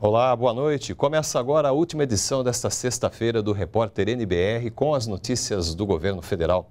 Olá, boa noite. Começa agora a última edição desta sexta-feira do Repórter NBR com as notícias do governo federal.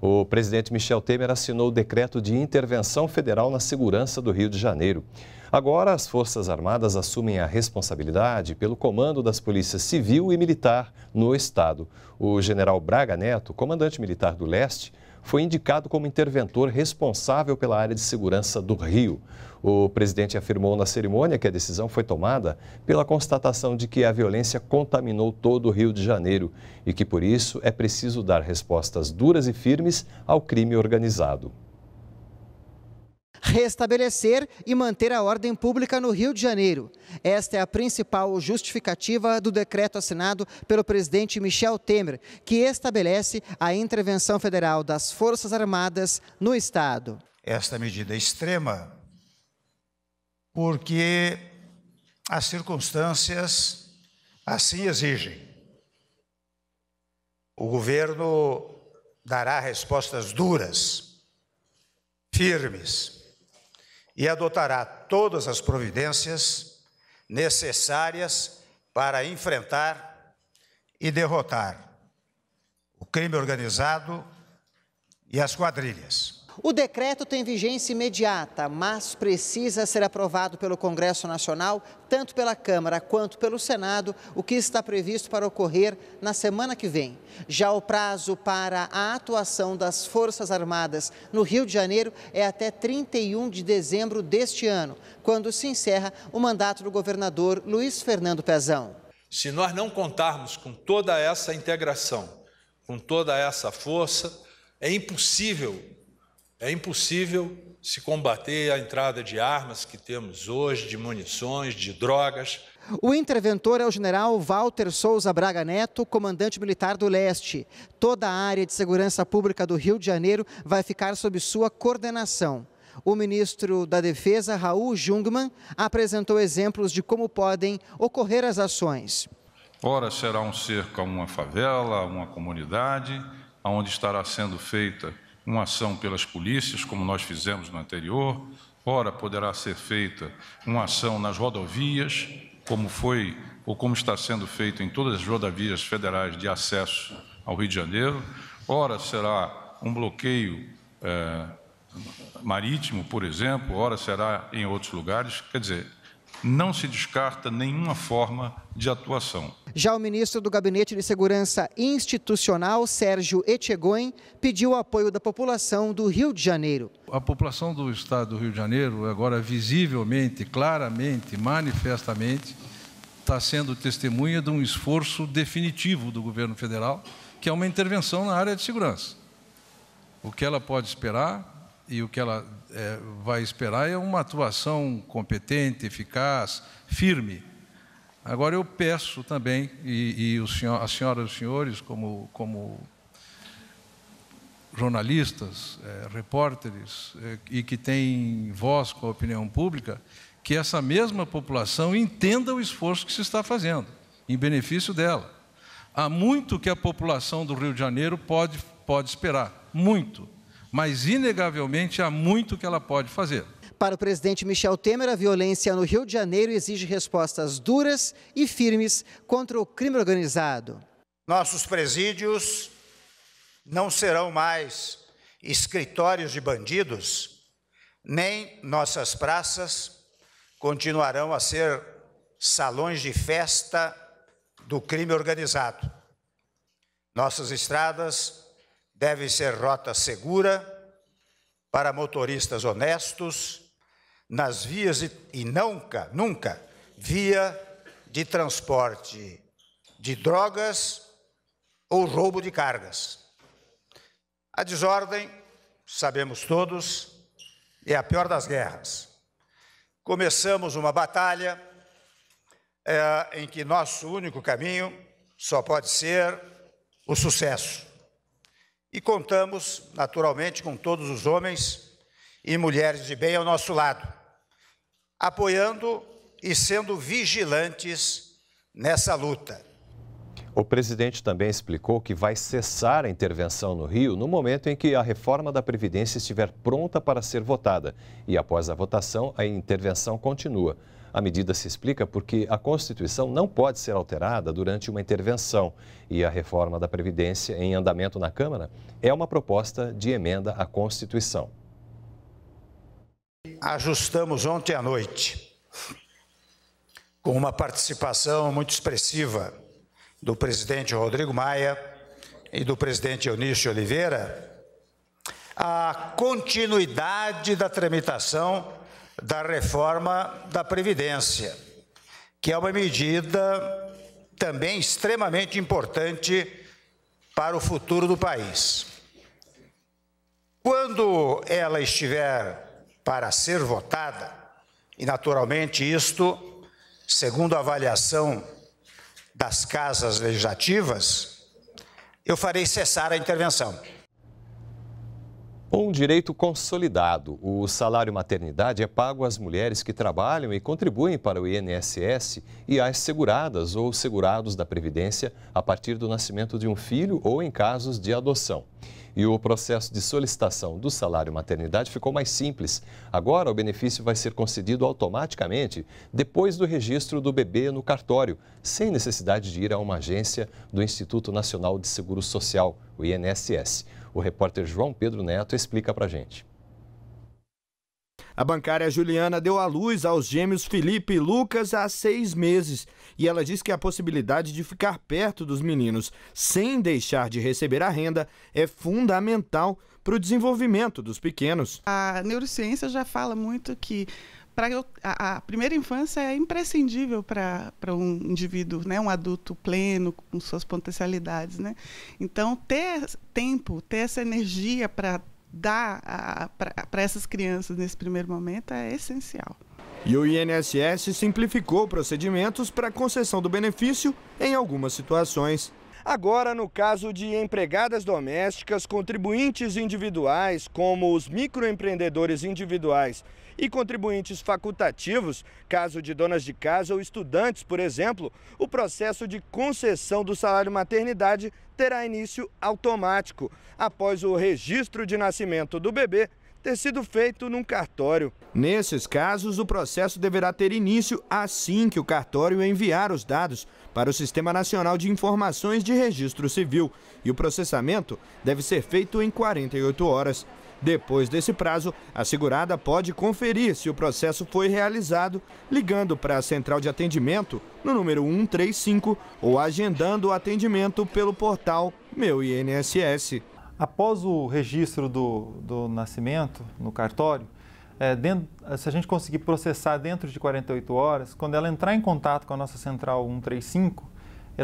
O presidente Michel Temer assinou o decreto de intervenção federal na segurança do Rio de Janeiro. Agora, as Forças Armadas assumem a responsabilidade pelo comando das polícias civil e militar no Estado. O general Braga Neto, comandante militar do Leste, foi indicado como interventor responsável pela área de segurança do Rio. O presidente afirmou na cerimônia que a decisão foi tomada pela constatação de que a violência contaminou todo o Rio de Janeiro e que, por isso, é preciso dar respostas duras e firmes ao crime organizado restabelecer e manter a ordem pública no Rio de Janeiro. Esta é a principal justificativa do decreto assinado pelo presidente Michel Temer, que estabelece a intervenção federal das Forças Armadas no Estado. Esta medida é extrema porque as circunstâncias assim exigem. O governo dará respostas duras, firmes, e adotará todas as providências necessárias para enfrentar e derrotar o crime organizado e as quadrilhas. O decreto tem vigência imediata, mas precisa ser aprovado pelo Congresso Nacional, tanto pela Câmara quanto pelo Senado, o que está previsto para ocorrer na semana que vem. Já o prazo para a atuação das Forças Armadas no Rio de Janeiro é até 31 de dezembro deste ano, quando se encerra o mandato do governador Luiz Fernando Pezão. Se nós não contarmos com toda essa integração, com toda essa força, é impossível é impossível se combater a entrada de armas que temos hoje, de munições, de drogas. O interventor é o general Walter Souza Braga Neto, comandante militar do Leste. Toda a área de segurança pública do Rio de Janeiro vai ficar sob sua coordenação. O ministro da Defesa, Raul Jungmann, apresentou exemplos de como podem ocorrer as ações. Ora, será um cerco a uma favela, a uma comunidade, onde estará sendo feita uma ação pelas polícias, como nós fizemos no anterior, ora poderá ser feita uma ação nas rodovias, como foi ou como está sendo feito em todas as rodovias federais de acesso ao Rio de Janeiro, ora será um bloqueio é, marítimo, por exemplo, ora será em outros lugares. Quer dizer, não se descarta nenhuma forma de atuação. Já o ministro do Gabinete de Segurança Institucional, Sérgio Etchegoin, pediu o apoio da população do Rio de Janeiro. A população do estado do Rio de Janeiro, agora visivelmente, claramente, manifestamente, está sendo testemunha de um esforço definitivo do governo federal, que é uma intervenção na área de segurança. O que ela pode esperar e o que ela é, vai esperar é uma atuação competente, eficaz, firme. Agora eu peço também, e, e senhor, a senhora e os senhores, como, como jornalistas, é, repórteres, é, e que têm voz com a opinião pública, que essa mesma população entenda o esforço que se está fazendo, em benefício dela. Há muito que a população do Rio de Janeiro pode, pode esperar, muito mas inegavelmente há muito que ela pode fazer. Para o presidente Michel Temer, a violência no Rio de Janeiro exige respostas duras e firmes contra o crime organizado. Nossos presídios não serão mais escritórios de bandidos, nem nossas praças continuarão a ser salões de festa do crime organizado. Nossas estradas deve ser rota segura para motoristas honestos nas vias e, e nunca, nunca via de transporte de drogas ou roubo de cargas. A desordem, sabemos todos, é a pior das guerras. Começamos uma batalha é, em que nosso único caminho só pode ser o sucesso. E contamos, naturalmente, com todos os homens e mulheres de bem ao nosso lado, apoiando e sendo vigilantes nessa luta. O presidente também explicou que vai cessar a intervenção no Rio no momento em que a reforma da Previdência estiver pronta para ser votada. E após a votação, a intervenção continua. A medida se explica porque a Constituição não pode ser alterada durante uma intervenção e a reforma da Previdência em andamento na Câmara é uma proposta de emenda à Constituição. Ajustamos ontem à noite, com uma participação muito expressiva do presidente Rodrigo Maia e do presidente Eunício Oliveira, a continuidade da tramitação da reforma da Previdência, que é uma medida também extremamente importante para o futuro do país. Quando ela estiver para ser votada, e naturalmente isto, segundo a avaliação das casas legislativas, eu farei cessar a intervenção. Um direito consolidado, o salário maternidade é pago às mulheres que trabalham e contribuem para o INSS e às seguradas ou segurados da Previdência a partir do nascimento de um filho ou em casos de adoção. E o processo de solicitação do salário maternidade ficou mais simples. Agora, o benefício vai ser concedido automaticamente depois do registro do bebê no cartório, sem necessidade de ir a uma agência do Instituto Nacional de Seguro Social, o INSS. O repórter João Pedro Neto explica para gente. A bancária Juliana deu à luz aos gêmeos Felipe e Lucas há seis meses e ela diz que a possibilidade de ficar perto dos meninos sem deixar de receber a renda é fundamental para o desenvolvimento dos pequenos. A neurociência já fala muito que para a, a, primeira infância é imprescindível para um indivíduo, né, um adulto pleno com suas potencialidades, né? Então ter tempo, ter essa energia para dar para essas crianças nesse primeiro momento é essencial. E o INSS simplificou procedimentos para concessão do benefício em algumas situações. Agora, no caso de empregadas domésticas, contribuintes individuais, como os microempreendedores individuais e contribuintes facultativos, caso de donas de casa ou estudantes, por exemplo, o processo de concessão do salário maternidade terá início automático, após o registro de nascimento do bebê ter sido feito num cartório. Nesses casos, o processo deverá ter início assim que o cartório enviar os dados para o Sistema Nacional de Informações de Registro Civil e o processamento deve ser feito em 48 horas. Depois desse prazo, a segurada pode conferir se o processo foi realizado ligando para a central de atendimento no número 135 ou agendando o atendimento pelo portal Meu INSS. Após o registro do, do nascimento no cartório, é, dentro, se a gente conseguir processar dentro de 48 horas, quando ela entrar em contato com a nossa central 135,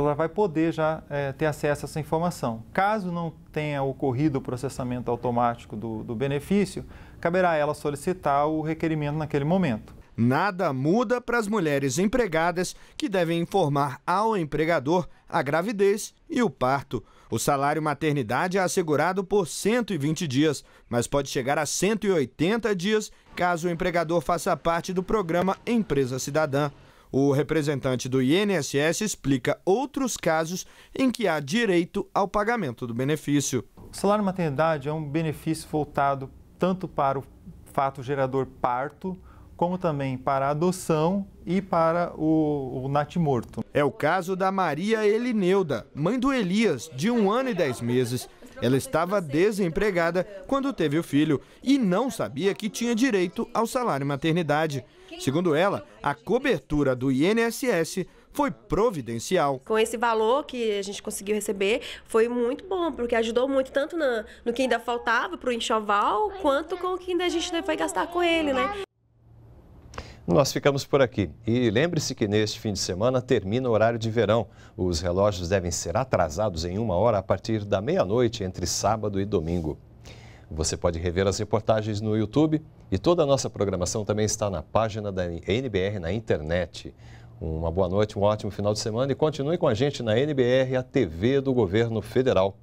ela vai poder já é, ter acesso a essa informação. Caso não tenha ocorrido o processamento automático do, do benefício, caberá a ela solicitar o requerimento naquele momento. Nada muda para as mulheres empregadas que devem informar ao empregador a gravidez e o parto. O salário maternidade é assegurado por 120 dias, mas pode chegar a 180 dias caso o empregador faça parte do programa Empresa Cidadã. O representante do INSS explica outros casos em que há direito ao pagamento do benefício. O salário maternidade é um benefício voltado tanto para o fato gerador parto, como também para a adoção e para o, o natimorto. É o caso da Maria Elineuda, mãe do Elias, de um ano e dez meses. Ela estava desempregada quando teve o filho e não sabia que tinha direito ao salário maternidade. Segundo ela, a cobertura do INSS foi providencial. Com esse valor que a gente conseguiu receber, foi muito bom, porque ajudou muito tanto no que ainda faltava para o enxoval, quanto com o que ainda a gente foi gastar com ele, né? Nós ficamos por aqui. E lembre-se que neste fim de semana termina o horário de verão. Os relógios devem ser atrasados em uma hora a partir da meia-noite entre sábado e domingo. Você pode rever as reportagens no YouTube e toda a nossa programação também está na página da NBR na internet. Uma boa noite, um ótimo final de semana e continue com a gente na NBR, a TV do Governo Federal.